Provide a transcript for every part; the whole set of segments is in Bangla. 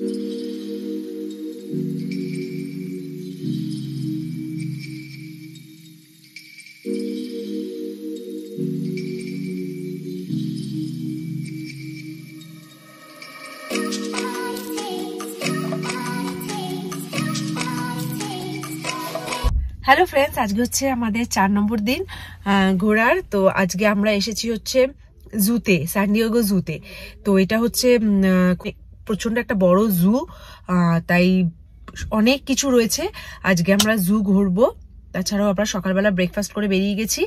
হ্যালো ফ্রেন্ডস আজকে হচ্ছে আমাদের চার নম্বর দিন ঘোরার তো আজকে আমরা এসেছি হচ্ছে জুতে সানডিওগো জুতে তো এটা হচ্ছে প্রচণ্ড একটা বড় জু তাই অনেক কিছু রয়েছে আজকে আমরা জু ঘুরবো তাছাড়াও আমরা সকালবেলা ব্রেকফাস্ট করে বেরিয়ে গেছি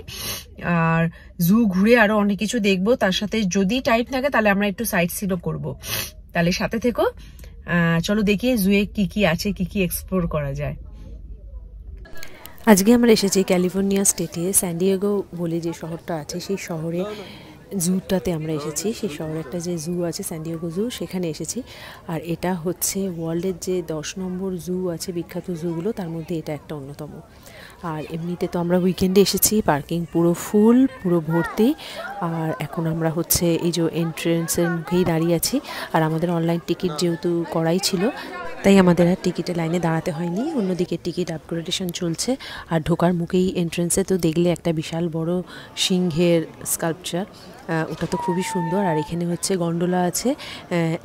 আর জু ঘুরে আরও অনেক কিছু দেখব তার সাথে যদি টাইম থাকে তাহলে আমরা একটু সাইট সিনও করব তাহলে সাথে থেকো চলো দেখি জুয়ে কি কি আছে কি কি এক্সপ্লোর করা যায় আজকে আমরা এসেছি ক্যালিফোর্নিয়া স্টেটে স্যান্ডিয়েগো বলে যে শহরটা আছে সেই শহরে জুটাতে আমরা এসেছি সেই শহরে একটা যে জু আছে স্যান্ডিওগো জু সেখানে এসেছি আর এটা হচ্ছে ওয়ার্ল্ডের যে দশ নম্বর জু আছে বিখ্যাত জুগুলো তার মধ্যে এটা একটা অন্যতম আর এমনিতে তো আমরা উইকেন্ডে এসেছি পার্কিং পুরো ফুল পুরো ভর্তি আর এখন আমরা হচ্ছে এই যে এন্ট্রেন্সের মুখেই দাঁড়িয়ে আছি আর আমাদের অনলাইন টিকিট যেহেতু করাই ছিল তাই আমাদের আর টিকিটের লাইনে দাঁড়াতে হয়নি অন্যদিকে টিকিট আপগ্রেডেশন চলছে আর ঢোকার মুখেই এন্ট্রেন্সে তো দেখলে একটা বিশাল বড় সিংহের স্কাল্পচার ওটা তো খুবই সুন্দর আর এখানে হচ্ছে গন্ডোলা আছে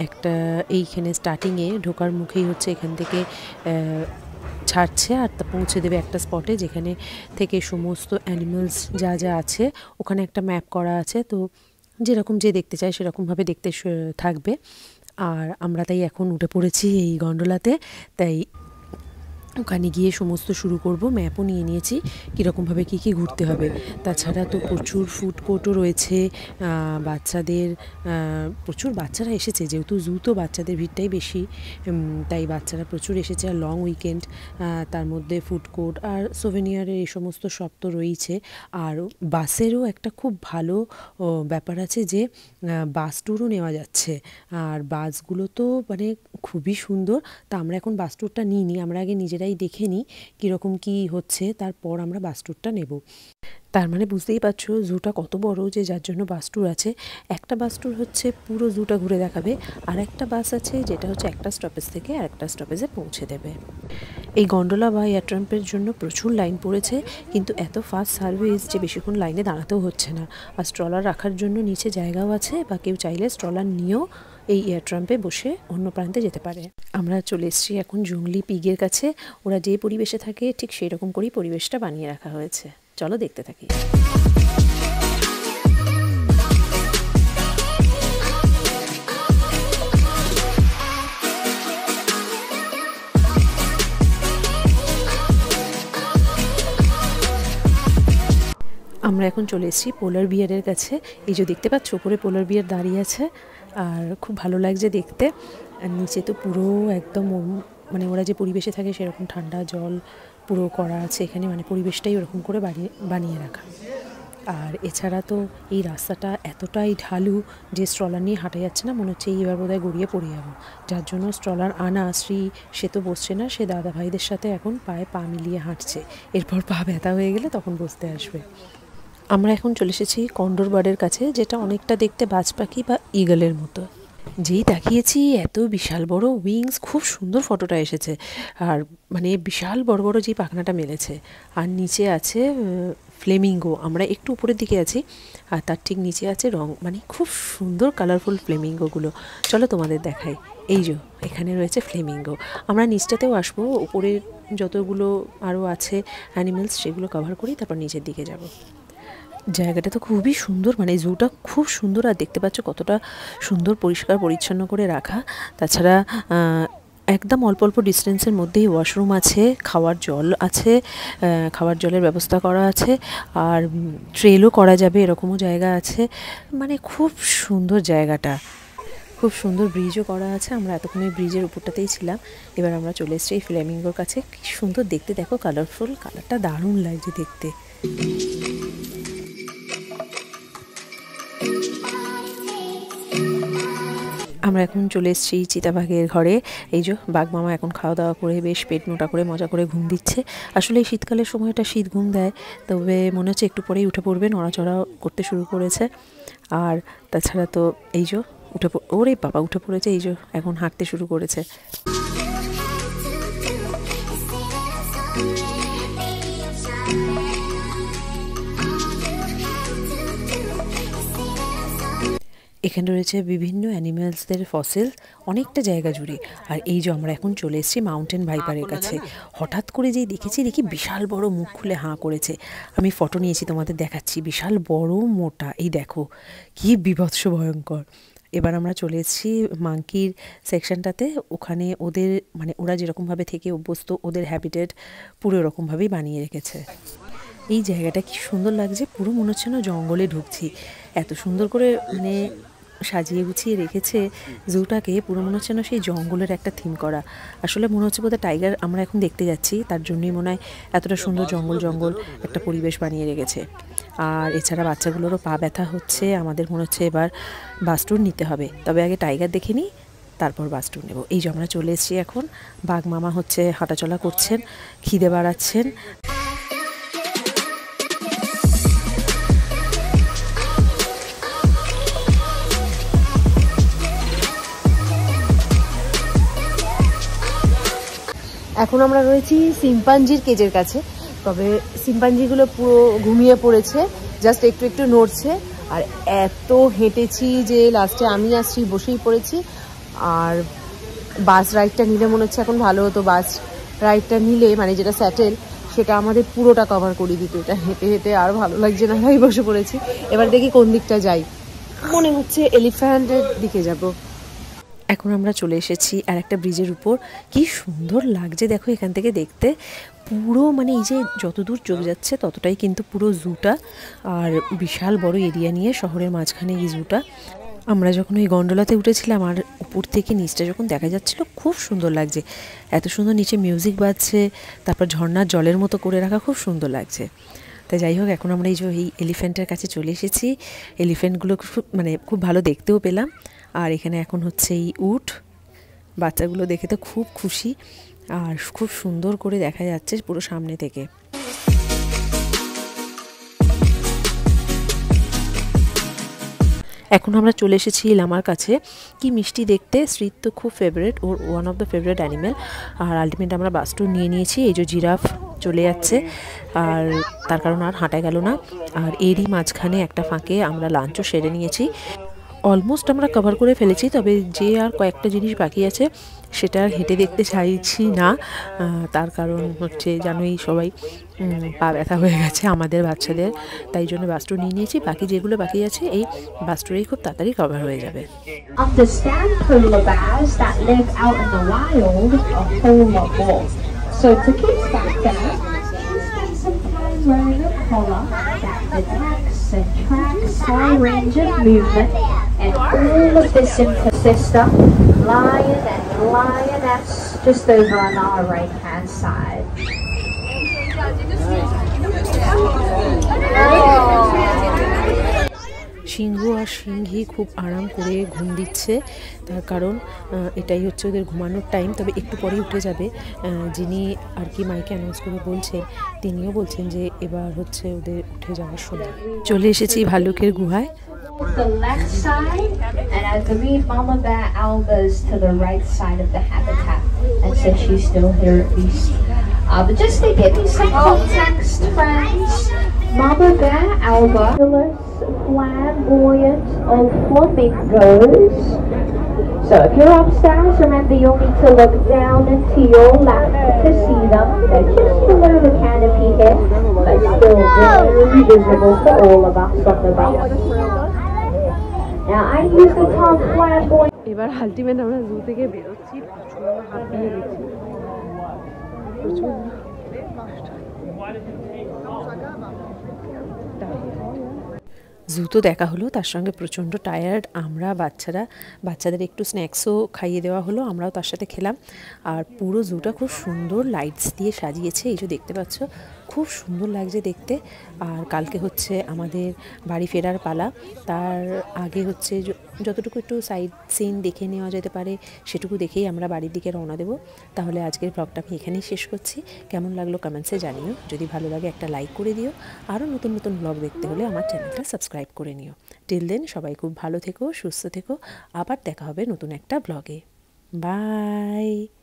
একটা এইখানে স্টার্টিংয়ে ঢোকার মুখেই হচ্ছে এখান থেকে ছাড়ছে আর তা পৌঁছে দেবে একটা স্পটে যেখানে থেকে সমস্ত অ্যানিমালস যা যা আছে ওখানে একটা ম্যাপ করা আছে তো যেরকম যে দেখতে চায় সেরকমভাবে দেখতে থাকবে আর আমরা তাই এখন উঠে পড়েছি এই গন্ডোলাতে তাই ওখানে গিয়ে সমস্ত শুরু করব ম্যাপও নিয়ে নিয়েছি কীরকমভাবে কি কি ঘুরতে হবে তাছাড়া তো প্রচুর ফুড কোর্টও রয়েছে বাচ্চাদের প্রচুর বাচ্চারা এসেছে যেহেতু জু তো বাচ্চাদের ভিড়টাই বেশি তাই বাচ্চারা প্রচুর এসেছে আর লং উইকেন্ড তার মধ্যে ফুড কোর্ট আর সোভেনিয়ারের এই সমস্ত সব তো রয়েছে আর বাসেরও একটা খুব ভালো ব্যাপার আছে যে বাস ট্যুরও নেওয়া যাচ্ছে আর বাসগুলো তো মানে খুবই সুন্দর তা আমরা এখন বাস ট্যুরটা নিই নি আমরা আগে নিজেরা জায়গায় দেখে নিই কীরকম কী হচ্ছে তারপর আমরা বাস ট্যুরটা নেব তার মানে বুঝতেই পারছো জুটা কত বড় যে যার জন্য বাস ট্যুর আছে একটা বাস ট্যুর হচ্ছে পুরো জুটা ঘুরে দেখাবে আর একটা বাস আছে যেটা হচ্ছে একটা স্টপেজ থেকে আর একটা স্টপেজে পৌঁছে দেবে এই গন্ডোলা বা এয়ার ট্রাম্পের জন্য প্রচুর লাইন পড়েছে কিন্তু এত ফাস্ট সার্ভিস যে বেশিক্ষণ লাইনে দাঁড়াতেও হচ্ছে না আর স্ট্রলার রাখার জন্য নিচে জায়গাও আছে বা কেউ চাইলে স্ট্রলার নিয়েও এই এয়ার ট্রাম্পে বসে অন্য প্রান্তে যেতে পারে আমরা চলে এসেছি এখন জংলি পিগের কাছে ওরা যে পরিবেশে থাকে ঠিক সেই রকম করেই পরিবেশটা বানিয়ে রাখা হয়েছে চলো দেখতে থাকি আমরা এখন চলে এসেছি পোলার বিয়ারের কাছে এই যে দেখতে পাচ্ছ উপরে পোলার বিয়ার দাঁড়িয়ে আছে আর খুব ভালো লাগছে দেখতে আর নিচে তো পুরো একদম মানে ওরা যে পরিবেশে থাকে সেরকম ঠান্ডা জল পুরো করা আছে এখানে মানে পরিবেশটাই ওরকম করে বানিয়ে বানিয়ে রাখা আর এছাড়া তো এই রাস্তাটা এতটাই ঢালু যে স্ট্রলার নিয়ে হাঁটা যাচ্ছে না মনে হচ্ছে এইবার বোধহয় গড়িয়ে পড়ে যাবো যার জন্য স্ট্রলার আনা শ্রী সে তো বসছে না সে দাদা ভাইদের সাথে এখন পায়ে পা মিলিয়ে হাঁটছে এরপর পা ব্যথা হয়ে গেলে তখন বসতে আসবে আমরা এখন চলে এসেছি কন্ডোর বার্ডের কাছে যেটা অনেকটা দেখতে বাজ পাখি বা ইগলের মতো যেই তাকিয়েছি এত বিশাল বড় উইংস খুব সুন্দর ফটোটা এসেছে আর মানে বিশাল বড় বড় যেই পাখনাটা মেলেছে আর নিচে আছে ফ্লেমিঙ্গো আমরা একটু উপরের দিকে আছি আর তার ঠিক নিচে আছে রং মানে খুব সুন্দর কালারফুল ফ্লেমিঙ্গোগুলো চলো তোমাদের দেখাই এই যো এখানে রয়েছে ফ্লেমিঙ্গো আমরা নিচটাতেও আসবো উপরের যতগুলো আরও আছে অ্যানিমেলস সেগুলো কভার করি তারপর নিচের দিকে যাবো জায়গাটা তো খুবই সুন্দর মানে জুটা খুব সুন্দর আর দেখতে পাচ্ছ কতটা সুন্দর পরিষ্কার পরিচ্ছন্ন করে রাখা তাছাড়া একদম অল্প অল্প ডিস্টেন্সের মধ্যেই ওয়াশরুম আছে খাওয়ার জল আছে খাওয়ার জলের ব্যবস্থা করা আছে আর ট্রেলও করা যাবে এরকমও জায়গা আছে মানে খুব সুন্দর জায়গাটা খুব সুন্দর ব্রিজও করা আছে আমরা এতক্ষণে ব্রিজের উপরটাতেই ছিলাম এবার আমরা চলে এসেছি এই ফ্ল্যামিঙ্গোর কাছে কি সুন্দর দেখতে দেখো কালারফুল কালারটা দারুণ লাগছে দেখতে আমরা এখন চলে এসেছি চিতাবাঘের ঘরে এই যে বাঘ মামা এখন খাওয়া দাওয়া করে বেশ পেট মোটা করে মজা করে ঘুম দিচ্ছে আসলে এই শীতকালের সময়টা শীত ঘুম দেয় তবে মনে হচ্ছে একটু পরেই উঠে পড়বে নড়াচড়া করতে শুরু করেছে আর তাছাড়া তো এই যে উঠে ওরে বাবা উঠে পড়েছে এই যে এখন হাঁটতে শুরু করেছে এখানে রয়েছে বিভিন্ন অ্যানিমেলসদের ফসিল অনেকটা জায়গা জুড়ে আর এই যে আমরা এখন চলে এসেছি মাউন্টেন ভাইপারের হ্যাঁ, কাছে হঠাৎ করে যেই দেখেছি দেখি বিশাল বড় মুখ খুলে হাঁ করেছে আমি ফটো নিয়েছি তোমাদের দেখাচ্ছি বিশাল বড় মোটা এই দেখো কি বিভৎস ভয়ঙ্কর এবার আমরা চলে এসেছি মাঙ্কির সেকশনটাতে ওখানে ওদের মানে ওরা যেরকমভাবে থেকে অভ্যস্ত ওদের হ্যাবিটেট পুরো ওরকমভাবেই বানিয়ে রেখেছে এই জায়গাটা কি সুন্দর লাগছে পুরো মনে হচ্ছে না জঙ্গলে ঢুকছি এত সুন্দর করে মানে সাজিয়ে গুছিয়ে রেখেছে জুটাকে পুরো মনে হচ্ছে না সেই জঙ্গলের একটা থিম করা আসলে মনে হচ্ছে বোধহয় টাইগার আমরা এখন দেখতে যাচ্ছি তার জন্যই মনে হয় এতটা সুন্দর জঙ্গল জঙ্গল একটা পরিবেশ বানিয়ে রেখেছে আর এছাড়া বাচ্চাগুলোরও পা ব্যথা হচ্ছে আমাদের মনে হচ্ছে এবার বাস ট্যুর নিতে হবে তবে আগে টাইগার দেখে নিই তারপর বাস ট্যুর নেব এই যে আমরা চলে এসেছি এখন বাঘ মামা হচ্ছে হাঁটাচলা করছেন খিদে বাড়াচ্ছেন এখন আমরা রয়েছি সিম্পাঞ্জির কেজের কাছে তবে সিম্পাঞ্জিগুলো পুরো ঘুমিয়ে পড়েছে জাস্ট একটু একটু নড়ছে আর এত হেঁটেছি যে লাস্টে আমি আসছি বসেই পড়েছি আর বাস রাইডটা নিলে মনে হচ্ছে এখন ভালো হতো বাস রাইডটা নিলে মানে যেটা স্যাটেল সেটা আমাদের পুরোটা কভার করে দিত এটা হেঁটে হেঁটে আর ভালো লাগছে না ভাই বসে পড়েছি এবার দেখি কোন দিকটা যাই মনে হচ্ছে এলিফ্যান্টের দিকে যাবো এখন আমরা চলে এসেছি আর একটা ব্রিজের উপর কি সুন্দর লাগছে দেখো এখান থেকে দেখতে পুরো মানে এই যে যতদূর চোখ যাচ্ছে ততটাই কিন্তু পুরো জুটা আর বিশাল বড় এরিয়া নিয়ে শহরের মাঝখানে এই জুটা আমরা যখন ওই গন্ডোলাতে উঠেছিলাম আর উপর থেকে নিচটা যখন দেখা যাচ্ছিল খুব সুন্দর লাগছে এত সুন্দর নিচে মিউজিক বাজছে তারপর ঝর্নার জলের মতো করে রাখা খুব সুন্দর লাগছে তাই যাই হোক এখন আমরা এই যে এই এলিফ্যান্টের কাছে চলে এসেছি এলিফ্যান্টগুলো খুব মানে খুব ভালো দেখতেও পেলাম আর এখানে এখন হচ্ছে এই উট বাচ্চাগুলো দেখে তো খুব খুশি আর খুব সুন্দর করে দেখা যাচ্ছে পুরো সামনে থেকে এখন আমরা চলে এসেছি লামার কাছে কি মিষ্টি দেখতে স্মৃত তো খুব ফেভারেট ওর one of the favourite animal আর আলটিমেট আমরা বাস্টু নিয়ে নিয়েছি এই যে জিরাফ চলে যাচ্ছে আর তার কারণ আর হাঁটা গেল না আর এরই মাঝখানে একটা ফাঁকে আমরা লাঞ্চও সেরে নিয়েছি অলমোস্ট আমরা কভার করে ফেলেছি তবে যে আর কয়েকটা জিনিস বাকি আছে সেটা হেঁটে দেখতে চাইছি না তার কারণ হচ্ছে জানোই সবাই পা ব্যথা হয়ে গেছে আমাদের বাচ্চাদের তাই জন্য বাস্টু নিয়ে নিয়েছি বাকি যেগুলো বাকি আছে এই বাস্টুরেই খুব তাড়াতাড়ি কভার হয়ে যাবে sometimes wearing a collar that detects and tracks high range of movement all of this in for sister, lion and lioness, just over on our right hand side. সিংহ আর সিংহী খুব আরাম করে ঘুম দিচ্ছে তার কারণ এটাই হচ্ছে ওদের ঘুমানোর টাইম তবে একটু পরে উঠে যাবে যিনি আর কি মাইকে অ্যানাউন্স করে বলছেন তিনিও বলছেন যে এবার হচ্ছে ওদের উঠে যাওয়ার সময় চলে এসেছি ভাল্লুকের গুহায় the left side, and I believe Mama Bat Alba's to the right side of the habitat. And said she's still here at least. Uh, but just to give you some context, friends, Mama Bat Alba, flamboyant of flamingos. So if you're upstairs, remember you'll need to look down into your left to see them. They're just below the canopy here, but still very visible for all of us on the এবার আলটিমেট আমরা জু থেকে বেরোচ্ছি জু তো দেখা হলো তার সঙ্গে প্রচণ্ড টায়ার্ড আমরা বাচ্চারা বাচ্চাদের একটু স্ন্যাক্সও খাইয়ে দেওয়া হলো আমরাও তার সাথে খেলাম আর পুরো জুটা খুব সুন্দর লাইটস দিয়ে সাজিয়েছে এই যে দেখতে পাচ্ছ খুব সুন্দর লাগছে দেখতে আর কালকে হচ্ছে আমাদের বাড়ি ফেরার পালা তার আগে হচ্ছে যতটুকু একটু সাইড সিন দেখে নেওয়া যেতে পারে সেটুকু দেখেই আমরা বাড়ির দিকে রওনা দেব তাহলে আজকের ব্লগটা আমি এখানেই শেষ করছি কেমন লাগলো কমেন্টসে জানিও যদি ভালো লাগে একটা লাইক করে দিও আরও নতুন নতুন ব্লগ দেখতে হলে আমার চ্যানেলটা সাবস্ক্রাইব করে নিও টিল দেন সবাই খুব ভালো থেকো সুস্থ থেকো আবার দেখা হবে নতুন একটা ব্লগে বাই